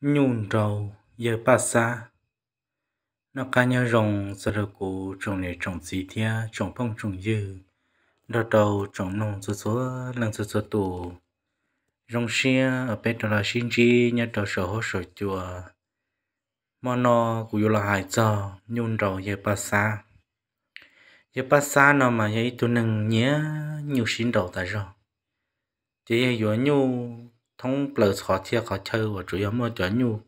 nhung trâu giờ ba xa nó cá nhau rồng giờ đầu cổ trồng này trồng gì thia trồng phong trồng dư đầu đầu trồng nông số số lần số số tù rồng xia ở bên đó là xin chi nhà đầu sở hỗ sở chùa mà nó cũng là hải giờ nhung trâu giờ ba xa giờ ba xa nó mà vậy tụi nâng nhớ nhiều xin đầu tại rồi chỉ là nhu thông bờ khó chia khó chơi và chủ yếu mua cho nhu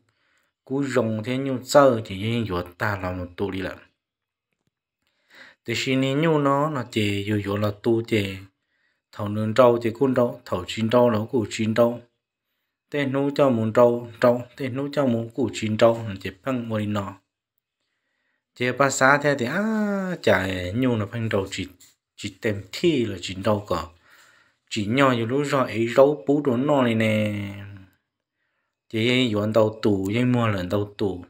cú rồng thế nhu sơ thì như yếu ta là một tu đi lận thì xin ní nhu nó là chỉ yếu yếu là tu chỉ thầu nương trâu chỉ cún trâu thầu chín trâu nó cũng chín trâu tên nú cho muốn trâu trâu tên nú cho muốn cú chín trâu là chỉ bằng mua đi nọ chỉ ba xá thế thì á chả nhu là phanh trâu chỉ chỉ tem thi là chín trâu cả chỉ nhỏ như lúc rồi ấy râu bú đồ nó này nè chỉ dọn đầu tủ yên mua lần đầu tủ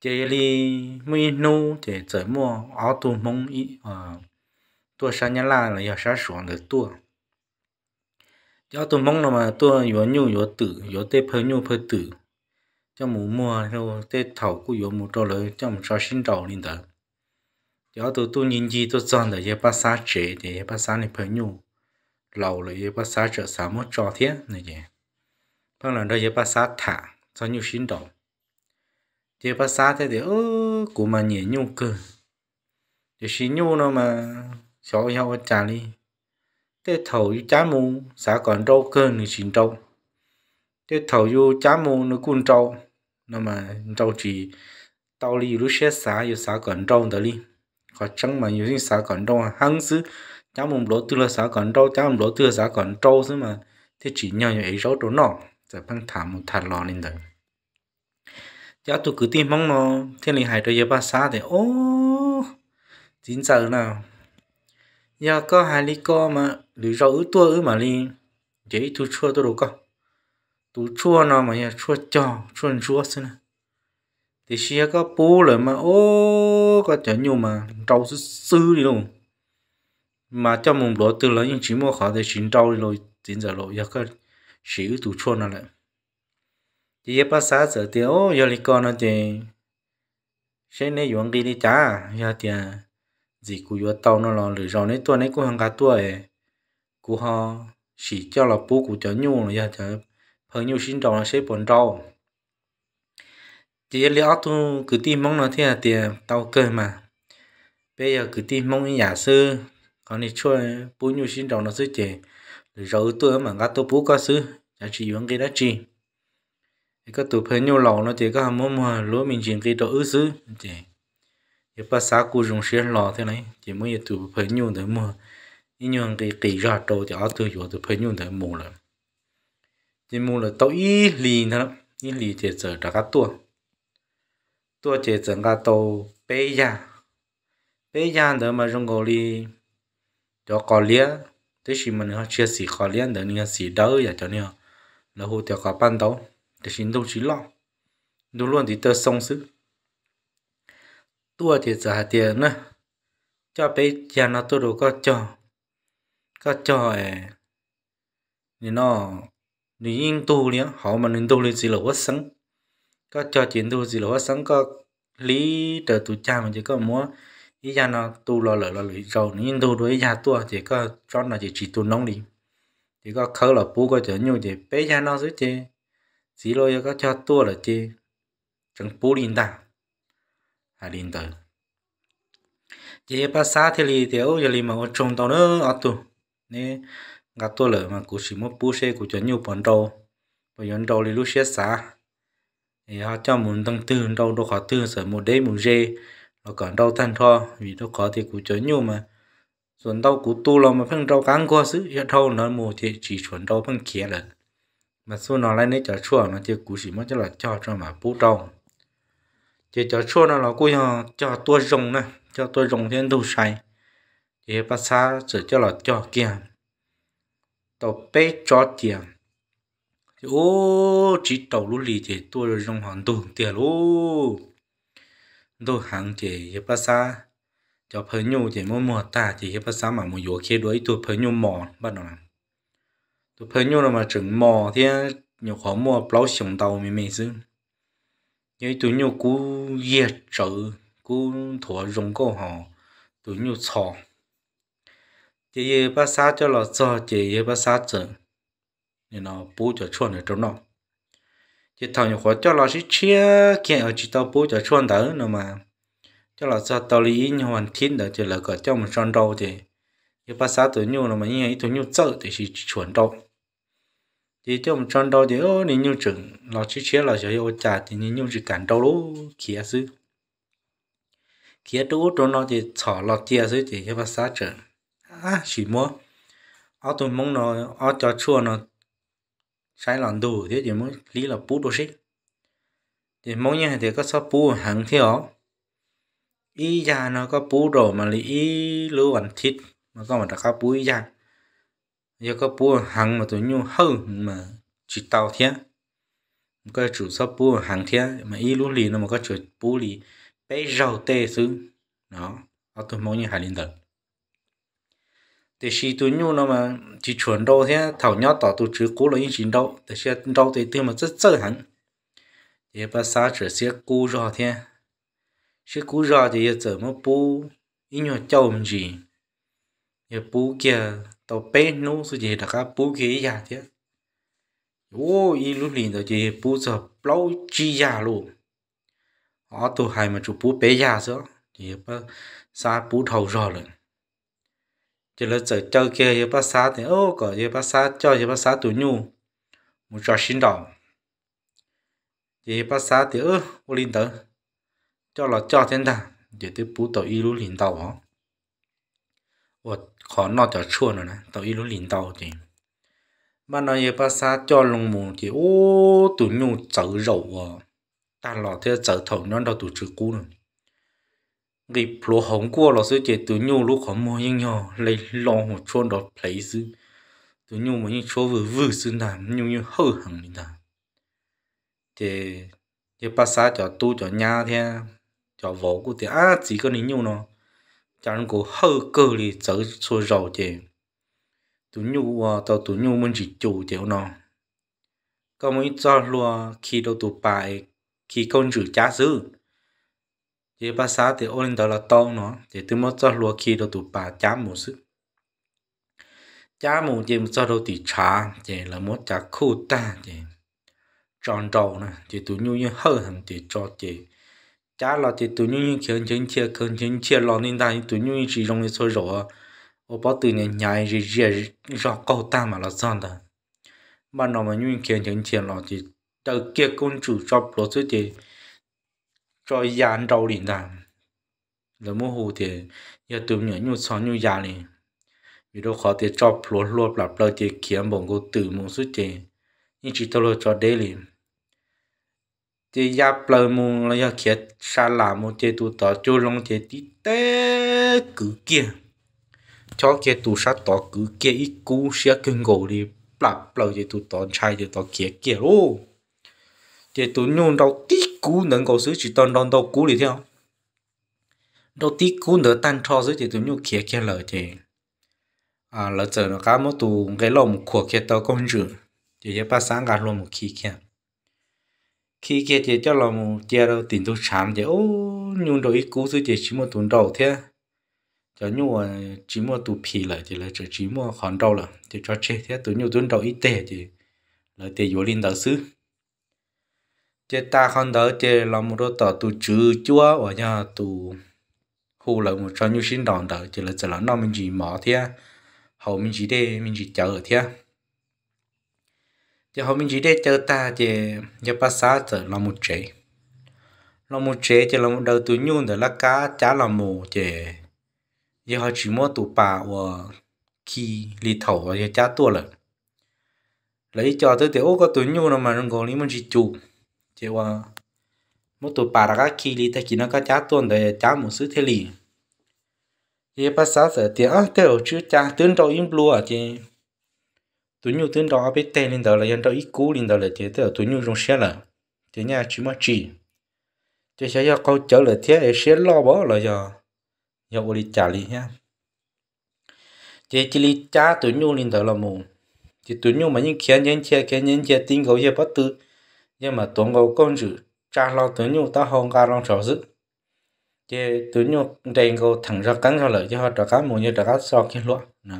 chỉ đi mấy nô chỉ chỉ mua áo tủ mông ý à ờ, tua sáng nhà la là giờ sáng xuống được tua cho tủ mông là mà tua dọn nhu dọn tử dọn tê phơi nhu phơi tử cho mù mua rồi tê thầu của dọn mù trâu lưỡi cho mù sao sinh trâu lên đó cho tụ tụ nhìn gì tụ chọn để ba sáng chế để ba sáng này phơi nhu lâu là dễ bắt sát trợ sáu mốt trò thế này vậy bao lần đó dễ bắt sát thả cho nhiều xin đầu dễ bắt sát thế thì ơ của mà nhỉ nhu cơ thì xin nhu nó mà cho nhau trả đi thế thầu với chá mù xã còn đâu cơ thì xin đâu thế thầu với chá mù nó cũng đâu nó mà đâu chỉ tao đi lúc xe xã yêu xã còn đâu đó đi có chẳng mà nhiều sinh xã còn đâu hăng xứ cháu mùng lỗ tư là xã còn trâu cháu mùng lỗ tư là xã còn trâu thế mà thế chỉ nhau như ấy rốt đó nọ sẽ băng thả một thằn lò lên rồi cháu tôi cứ tin mong nó thế này hại trời giờ ba xã thì ô chín giờ nào giờ có hai lý co mà lũ rau ứ tua ứ mà li dễ tôi chua tôi đâu có tôi chua nó mà giờ chua cho chua chua xin thì xia có bố rồi mà ô có chả nhiều mà trâu sư sư đi luôn mà cho mùng đó từ lớn những chỉ mua khó để chín trâu rồi chín giờ lộ giờ cái xíu tủ chôn là lại chỉ giờ bác xã giờ thì ô, giờ đi con nó thì sẽ nên dùng đi đi chả giờ thì gì à, cũng vừa tàu nó lo lười rồi nấy tôi nấy cũng hàng cả tuổi cũng họ chỉ cho là bố cũng cho nhu rồi giờ thì à, hơi nhu xin trâu là sẽ bổn trâu chỉ lẽ thu cứ tin mong nó à, thì là tiền tàu cơ mà bây giờ cứ tin mong nhà sư còn đi chơi bố nhu xin đầu nó dễ chè rồi tôi mà ngã tôi bố có xứ giá trị vẫn cái đó chi cái tụ phê nhu lò nó chỉ có hàm mà lúa mình chỉ cái đó ứ xứ chè cái ba xã cụ dùng xuyên lò thế này chỉ mới tụ phê nhu để mua những nhường cái kỳ ra trâu thì ở tôi vừa tụ phê nhu để mua rồi chỉ mua là tao ít lì thôi ít lì thì giờ đã cá tua tua chỉ giờ cá tàu bây giờ bây giờ đó mà dùng cái cho có lia thế thì mình họ chia sẻ có lia để nha sẻ đỡ vậy cho nha là hồ tiêu có ban đầu thế thì đâu chỉ lo đâu luôn thì tớ sống xứ tua thì giờ tiền nữa cho bé cha nó tôi đâu có cho có cho ấy thì nó thì yên tu liền họ mà nên tu lên gì là quá sống, có cho chuyện tu gì là quá sống có lý trợ tụ cha mà chỉ có muốn ý giờ nó tu lo lỡ lo lỡ rồi nhưng tu đối giờ tua thì có cho nó chỉ chỉ tu nông đi thì có khơi là bú có chở nhiều thì bây giờ nó dưới chơi chỉ lo có cho tua là chơi chẳng bú liền ta à liền tới chỉ ba sa thì lì thì ô giờ lì mà ô trồng tao nữa ở tu nè ngã tua lợ mà cũng chỉ muốn bú xe cũng chở nhiều bọn đầu bọn dân đầu lì lúc xe xa thì họ cho muốn tăng tư đầu đâu khó tư sợ một đế một dê nó còn đau than tho vì nó có thì cũng chớ nhiều mà chuẩn đau cú tu lo mà phân đau cắn qua sự hiện thâu nó mù thì chỉ chuẩn đau phân kia là mà số nó lại nấy cho chua nó thì cú chỉ mất cho là cho cho mà bù đau thì cho chua nó là cũng cho cho tua rồng nè cho tua rồng thiên đủ say thì bác xa chỉ cho là cho kia tàu bê cho tiền ô chỉ tàu lũ lì thì tua rồng hoàn toàn tiền luôn đôi hàng chỉ hiệp ba sa cho phơi nhu chỉ mua mua ta chỉ hiệp ba sa mà mua yếu khi đuổi tụi phơi nhu mò bắt đầu làm tụi phơi nhu là mà chừng mò thì nhiều khó mua plau súng tàu mình mình xứ như tụi nhu cú dẹt chữ cú thua dùng câu họ tụi nhu sò chỉ hiệp ba sa cho là sò chỉ hiệp ba sa chừng nên nó bù cho chuẩn ở trong đó chỉ thằng nhỏ khó cho là chỉ chia kiện ở chỉ tao bố cho chuan đỡ nữa mà cho là sao tao lý như hoàn thiên đỡ chỉ là có cho một tròn đầu thì như ba sáu tuổi nhu là mà như ấy tuổi nhu sợ thì chỉ chuẩn đầu thì cho một tròn đầu thì ô nên nhu trưởng, là chỉ chia là chỉ ô trả thì nên nhu chỉ cản đầu lú kia sư kia đủ tròn nó thì thọ lọt kia sư thì như ba sáu trưởng, à chỉ mua ở tuổi mong nó ở cho chua nó sai lòng đủ thế thì mới lý là bú đồ xích thì mỗi nhà thì có sao bú hàng theo ý già nó có bú đồ mà lý ý lưu bản thịt mà có mà đã có bú ý già giờ có bú hàng mà tôi nhu hơ mà chỉ tàu thế có chủ sao bú hàng thế mà ý lưu lì nó mà có chủ bú lì bé rau tê xứ đó tôi mỗi nhà hai linh tầng thì xí tu nhu nó mà chỉ chuẩn đâu thế thảo nhau tỏ tu chữ cũ là những chuyện đâu thì xe đâu thì tư mà rất sợ hẳn thì bà xã trở xe cũ rồi thế xe cũ rồi thì giờ mà bú ít nhau châu mình gì giờ bú kia tàu bé nô số gì đặc cá bú kia gì thế ô y lúc liền đó thì bú giờ lâu chi già luôn họ tu hai mà chụp bú bé già sao, thì bà xã bú thầu rồi rồi chỉ là chơi cho kia yêu bác xã thì ô có yêu bác xã chơi yêu bác xã tuổi nhu một trò xin đỏ yêu bác xã thì ơ ô linh tớ cho là cho thế nào để tiếp bú tổ y lú liền tàu hả ủa khó nó cho chua nữa nè tổ y lú liền tàu thì mà nói yêu bác xã cho lùng mù thì ô tuổi nhu chở rậu à ta lọ thế chở thầu nó đâu tuổi chữ cú nữa cái lúa hồng qua là sẽ chế từ nhau lúc khó mua nhưng nhỏ lấy lòng một chôn đó lấy sư từ nhau mà như chỗ vừa vừa sư làm nhưng như hơi hằng đi làm thì thì bác xã cho tu cho nhà thế cho vợ của thì à chỉ có nín nhau nó chẳng có hơi cơ thì chở xôi rầu chế từ nhau à, tao từ nhau mình chỉ chủ chế nó có mấy cho lúa khi đâu tụ bài khi con chữ cha sư chỉ ba xã thì ôn đó là to nó chỉ từ mất cho lúa khi đầu tụ bà chá mù sức chá mù chỉ một cho đầu tỷ trà chỉ là một chả khu ta chỉ tròn trầu nè chỉ tụ nhu như hơ thằng chỉ cho chỉ chá là chỉ tụ nhu như khiến chính chia khiến chính chia lo nên ta tụ nhu như chỉ dùng cái sôi rồi ô bó từ nhà nhà gì gì rõ câu ta mà là sao đó mà nó mà nhu khiến chính chia lo chỉ đầu kia công chủ cho lúa sức chỉ cho yàn đầu liền là là mua hồ thì giờ tụi mình nhu sáng nhu yàn liền vì đó khó thì cho lúa, lúa lặp lại thì kiếm bông cô từ một số chị nhưng chỉ tôi cho đấy liền thì ya plo mu là ya kia sa là mu thì tụi tao cho long thì đi té cứ kia cho kia tụi sát tao cứ kia ít cú sẽ kinh gồ đi lặp lại thì tụi tao chạy thì tao kiếm kiếm luôn thì tôi nhung đầu tí cú nâng cầu dưới chỉ toàn đòn đầu cú đi theo đầu tí cú nữa tan cho dưới thì tôi nhung kia kia lời thì à lỡ giờ nó cá mỗi tụ cái lồng của kia tàu công trường thì giờ ba sáng cả luôn một khi kia khi kia thì cho là một đâu tiền tôi chán thì ô nhung đầu ít cú dưới thì chỉ một tuần đầu thế cho nhung à chỉ một tụ phì lại thì là chỉ một khẩn đầu là thì cho chết thế tôi nhung tuần đầu ít tệ thì là tệ vô linh đạo sư chế ta không đỡ chế là một đôi tờ tu chữ chúa ở nhà tu hù là một trong những sinh đòn đỡ chỉ là chỉ là nó mình chỉ mỏ thế hầu mình chỉ để mình chỉ chờ thế chứ hầu mình chỉ để chờ ta chế nhà ba xã trở làm một chế làm một chế chỉ làm một đầu tu nhung để là cá chả là một chế giờ họ chỉ mua tụ bà và khi lì thầu và chả tua lợn lấy cho tới tiểu có tuổi nhu nhung mà nó còn lý mình chỉ chụp chỉ qua à. một tổ bà ra các khi đi ta chỉ nó có chá tuần để chá một số thế lì ye pa sa sa ti a te o chu cha tun im blue a ti tu nyu tun do a pe te lin da la yan do i ku lin da la ti te tu nyu rong xia la ti nya chi ma chi ti xia ya câu chở là ti e xia lo bo la ya ya o li cha li ha ti chỉ li cha tu nyu lin da là mu ti tu nyu mà những khian nhân che khian nhân che tin go ye pa tu nhưng mà tuấn ngô con chữ cha lo tuấn nhu ta hôn ca long sổ dứt chứ tuấn nhu trên cô thẳng ra cắn ra lợi chứ họ trả cá mua như trả cá so kia lúa nè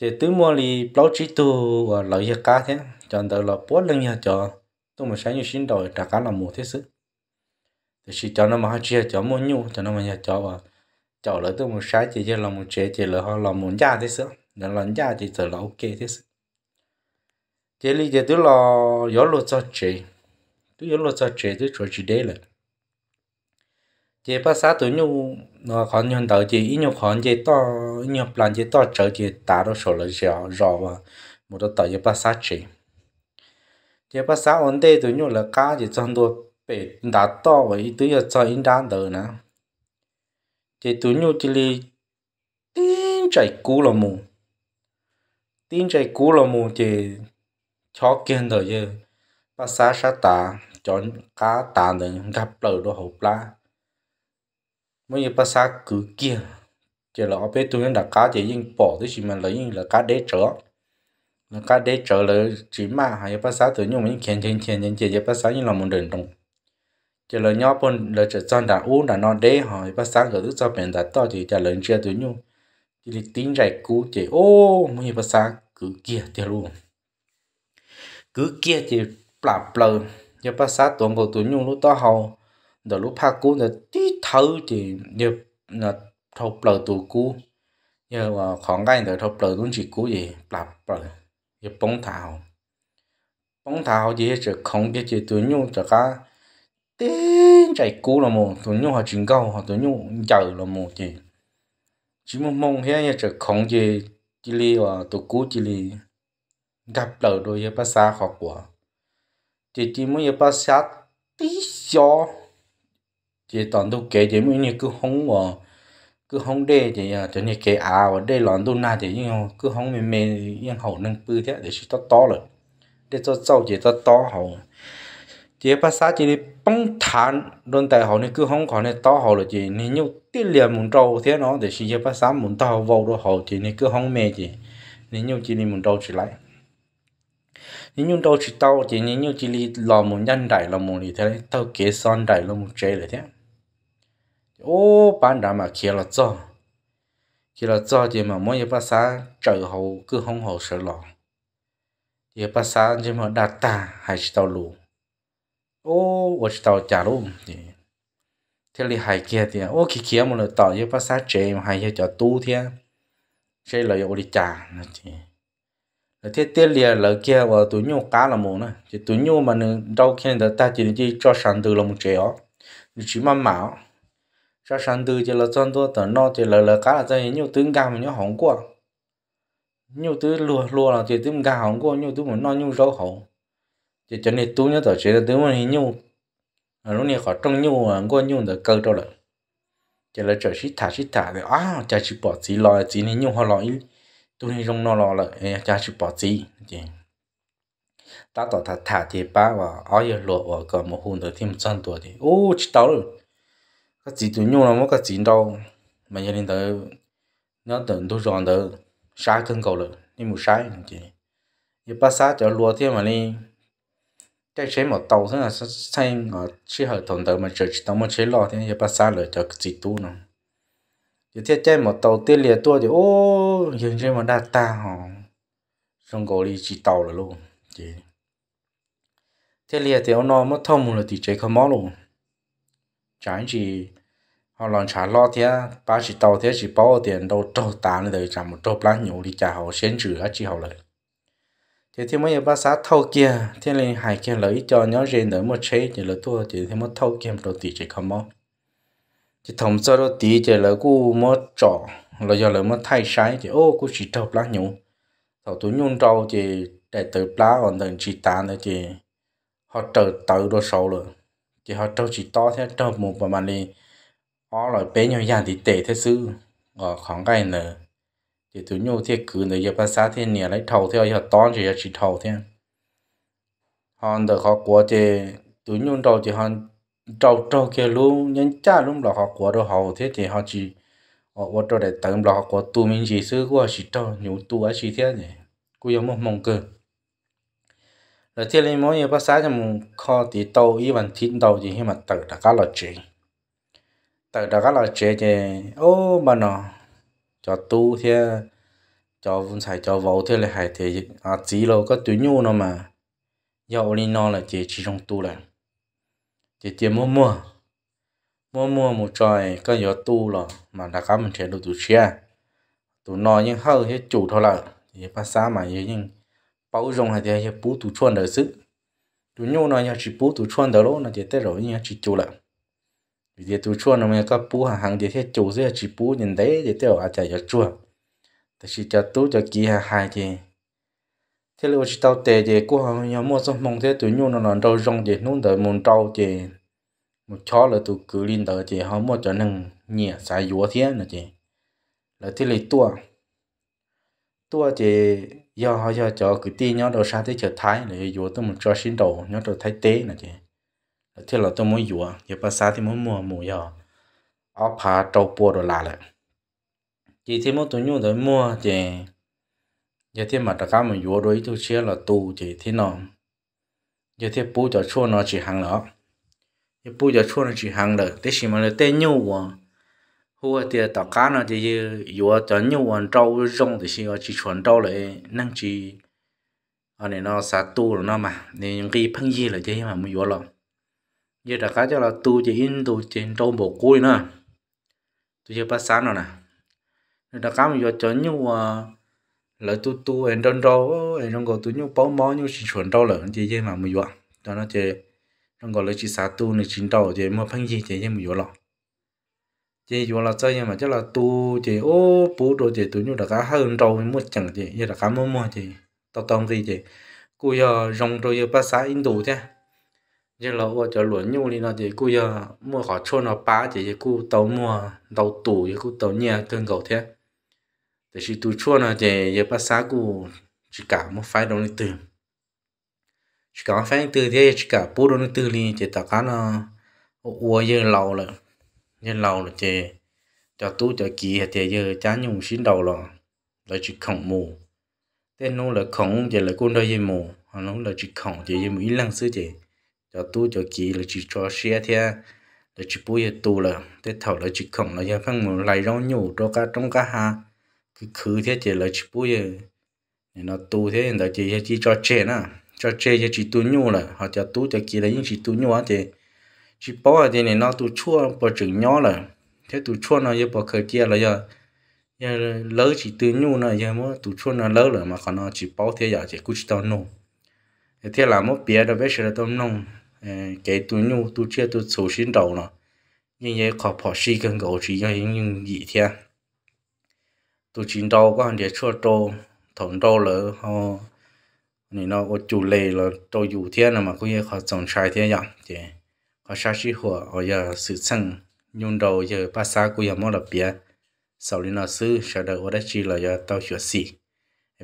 chứ tứ mua li bao chỉ tu và lợi cho cá thế chọn tới là bố lưng nhà cho tôi mà sáng như xin đổi trả cá là mua thế sự thì chỉ cho nó mà họ chia cho mua nhu cho nó mà nhà cho và cho lợi tôi một sáng chỉ cho là một chế chỉ là họ là muốn gia thế sự nên là gia thì trở là ok thế sự chế lý giờ tôi lo gió lo cho chị tôi gió lo cho chị tôi cho chị đấy là chế bác xã tôi nhu nó còn nhận đầu chị ít nhu còn chị to ít nhu plan chị to trở chị ta đó số là rõ rõ và một đó tới ba xã chị chế ba xã ổn đây tôi nhu là cá chị trong đó bể đã to và ít tôi giờ cho ít đan đời nữa chế tôi nhu chỉ lý tin chạy cú là mù tin chạy cú là mù chế cho kiên đời dư bà xa xa tà chọn cá tà đừng gặp lỡ đồ hộp lá mới như bà xa cứ kia chỉ là ở bên tôi là cá chỉ yên bỏ thì gì mà lấy là cá để trở là cá để trở là chỉ mà hay bà xa tự nhiên mình khen khen khen khen chỉ bà xa như là một đường đồng chỉ là nhỏ bên là chỉ chọn đã uống đã nó đế hỏi bà xa gửi cho bên đã to thì trả lời chưa tự nhiên chỉ là tiếng rải cú chỉ ô mới như bà xa cứ kia thì luôn cứ kia thì lạp lờ nhớ bác sát tuần bộ tụi nhung lúc to hầu rồi lúc pha cú là tí thâu thì nhớ là thâu lờ tụi cú nhớ mà khoảng cách nữa thâu lờ đúng chỉ cú gì lạp lờ nhớ bóng thảo bóng thảo gì chỉ không cái chỉ tụi nhung chả cả tên chạy cú là một tụi nhung họ chuyển cầu họ tụi nhung chờ là một gì chỉ mong mong thế nhớ chỉ không gì chỉ li và tụi cú chỉ li gặp lỡ đôi yếu bà xa khó của chỉ chỉ muốn yếu bà xa tí xó chỉ toàn đâu kể chỉ muốn như cứ hông vào cứ hông đê chỉ cho như kể à và đê lòn đâu na chỉ như cứ hông mềm mềm yên hậu nâng bư thế để chỉ to to rồi để cho sau chỉ to to hậu chỉ bà xa chỉ đi bông thán đồn tại hậu này cứ hông khỏi này to hậu rồi chỉ nên nhau tiết liền muốn trâu thế nó để chỉ bà xa muốn to hậu vô đó hậu chỉ nên cứ hông mê chỉ nên nhau chỉ nên muốn trâu chỉ lại nếu như tôi chỉ tao chỉ nếu như chỉ li lò một nhân đại lò một gì thế tao kế son đại lò một chế lại thế ô bán đã mà kia là cho kia là cho thì mà mỗi ba xã trợ hồ cứ không hồ sợ lò thì ba xã chỉ mà đặt ta hay chỉ tao lù ô 我知道假如 thế là hai kia thì ô kia kia một lần tao với ba xã chế mà hai kia cho tu thế chế là yêu đi trả nó chứ thế tiếc lìa lỡ kia và tụi nhau cá là mù nữa chỉ tụi nhau mà nó đâu khi đó ta chỉ đi cho sản từ là một triệu chỉ mà mạo cho sản từ chỉ là chân tôi tớ no chỉ là lỡ cá là chơi nhiều tướng cao mà nhớ hỏng qua, nhiều thứ lùa lùa là chỉ tướng cao hỏng qua, nhiều thứ mà nó nhiều rau hỏng chỉ cho nên tụi nhau tớ chỉ là tướng mà nhiều lúc này họ trông nhiều mà có nhiều được cơ đâu rồi chỉ là trời xí thả xí thả thì à trời chỉ bỏ chỉ lo chỉ nên nhiều họ lo ý tôi nên rong nó lò lại cha chịu bỏ gì chị ta tỏ thà thả thì ba và ói lụa và có một hồn tới thêm chân tuổi thì ô chỉ tao rồi cái chị tôi nhung là một các chị đâu mà gia đình tới nó tưởng tôi giòn tới sai cân cầu rồi đi một sai chị giờ ba sai cho lụa thêm mà đi cái chế một tàu thế là xanh ở chế hợp thằng tới mà chờ chỉ tao mà chế lò thế giờ ba sai rồi cho chị tu nào 有天在某头店里多就哦，人家么那大哈，中国里知道了喽，对。thế liệt thì ông nó mất thông là thì chế không máu luôn chẳng chỉ họ làm trả lo thế ba chỉ tàu thế chỉ bao tiền đâu trâu tán rồi chẳng một trâu lá nhổ đi trả họ xén chữ chỉ họ lại thế thì mấy ba xã thâu kia thế nên hai kia lấy cho nhớ riêng đỡ một chế thì là thua thì thế mất thâu kia đầu thì chế không máu chỉ thông sau đó tí chỉ là cú mơ trọ là do là mơ thay sai chỉ ô cú chỉ trâu lá nhũ thầu tú nhung trâu chỉ để từ lá còn từng chỉ tán nữa chỉ họ trở tự đó sầu rồi chỉ họ trâu chỉ to thế trâu một và mà đi ó lại bé nhau dàn thì tệ thế sư ở ờ, khoảng cái nữa chỉ tú nhung thế cứ nữa giờ ba xã thế nè lấy thầu theo giờ to chỉ chỉ thầu thế họ được họ qua chỉ tú nhung trâu chỉ họ trâu trâu kia luôn nhân cha luôn là họ của đồ hậu thế thì họ chỉ họ ở trâu để tận là họ của tu mình chỉ sư của chỉ trâu nhiều tu ở chỉ thế này cũng giống một mong cơ rồi thế lên mỗi bác xã cho mình kho thì tàu ý bằng thiên tàu gì mà tự đã cá lọt chuyện tự đã cá lọt chuyện thì ô mà nó cho tu thế cho vun xài cho vấu thế là hay thì à chỉ lâu có túi nhu nó mà dầu đi nó là chỉ chỉ trong tu lại chỉ chỉ mua mua mua mua một trời có gió tu là mà đã có mình thiệt được tụ xe tụi nó nhưng hơi hết chủ thôi là thì phát xa mà như nhưng bao dung hay thì bú tụ chuan đời sự, tụ nhau nói nhà chỉ bú tụ chuan đời lỗ nó thì tết rồi nhà chỉ chủ là vì thế tụ chuan nó mới có bú hàng hàng thì hết chủ sẽ chỉ bú nhìn đấy thì tết rồi à chạy cho chua แต่สิจะตู้จะกี่หายที thế là chỉ tao tệ gì cô họ nhà mua xong mong thế tụi nhau nó nó đâu rong gì nung đợi muốn trâu gì một chó là tụi cứ lên đợi gì họ mua cho nâng nhẹ xài dúa thế nữa gì là thế lấy tua tua gì giờ họ giờ cho cứ tin nhau đầu sang thế chợ thái này dúa tôi muốn cho xin đầu nhau đầu thái tế nữa gì là thế là tôi muốn dúa giờ bà xa thì muốn mua mua giờ ở phá trâu bùa rồi là lại chỉ thế mỗi tụi nhau đợi mua gì giờ thế mà tất cả mình vô đôi tu chia là tu thì thế nào giờ thế bù cho chua nó chỉ hàng lọ giờ bù cho chua nó chỉ hàng lọ thế chỉ mà là tên nhau à hùa thì tất cá nó chỉ vô cho nhau ăn trâu rong thì chỉ chỉ chuẩn trâu lại năng chỉ anh này nó sát tu rồi nó mà nên những cái phân gì là chứ mà mới vô lọ giờ tất cá cho là tu chỉ in tu chỉ trâu bộ cuối nữa tu chỉ bắt sáng rồi nè tất cả mình vô cho nhau à lỡ tu tu em trong rau em trong gọi tu nhung bao mó nhung chỉ chuẩn rau lợn chỉ gì mà mùi vợ cho nó chỉ trong gọi là chỉ xả tu này chín rau chỉ mà phăng gì chỉ gì mùi vợ lọ chỉ vợ là sao nhưng mà chắc là tu chỉ ô bố đồ chỉ tu nhung đã cá hơn rau mới chẳng chỉ giờ đã cá mua mua chỉ tao tao gì chỉ cô giờ rong rồi giờ ba xã in đủ chứ. giờ là ô cho luận nhung đi nó chỉ cô giờ mua họ cho nó bá chỉ cô tao mua tàu tủ chỉ cô tao nhà tương cầu thế thì chỉ tu chua là thì giờ bắt sáng cụ chỉ cả một phái đồng tư chỉ cả một phái tư thì chỉ cả bố đồng tư thì tao cá nó ua giờ lâu rồi giờ lâu rồi thì cho tu cho kỳ thì giờ chán nhung xin đầu rồi rồi chỉ khổng mù tên nó là khổng thì là con đôi gì mù nó là chỉ khổng thì gì mù lăng sư thì cho tu cho kỳ là chỉ cho xe thì là chỉ giờ tu rồi thế thầu là chỉ khổng là giờ phăng mù lại rau nhổ cho cá trong cá ha cứ khứ thế chỉ là chỉ bùi nó tu thế đó chỉ chỉ cho chê nè cho chê cho chỉ tu nhu là họ cho tu cho kia là những chỉ tu nhu á thì chỉ bỏ thì này nó tu chua bỏ chừng nhỏ là thế tu chua nó giờ bỏ khởi kia là giờ giờ lỡ chỉ tu nhu nó giờ mà tu chua nó lỡ là mà còn nó chỉ bỏ thế giờ chỉ cứ chỉ tao nô thế là một bia đó bây giờ tao nông cái ờ, tu nhu tu chia tu sầu sinh đầu nó nhưng giờ khó bỏ sĩ cần cầu chỉ cho những gì thế tụ chín đâu có hàng để chua trâu thòng trâu lỡ ờ, họ nên nó có chủ lệ là trâu dù thiên là mà có thể họ trồng trái thiên dạng chứ họ sa chi hoa ở giờ sự sân nhung đầu giờ ba sa cũng giờ mỗi là bia sau đó nó sư sau đó ở đây chỉ là giờ tao sửa xì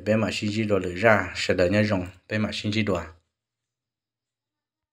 bên mà sinh chỉ đồ lựa ra sau đó nhớ rồng bên mà sinh chỉ đồ à?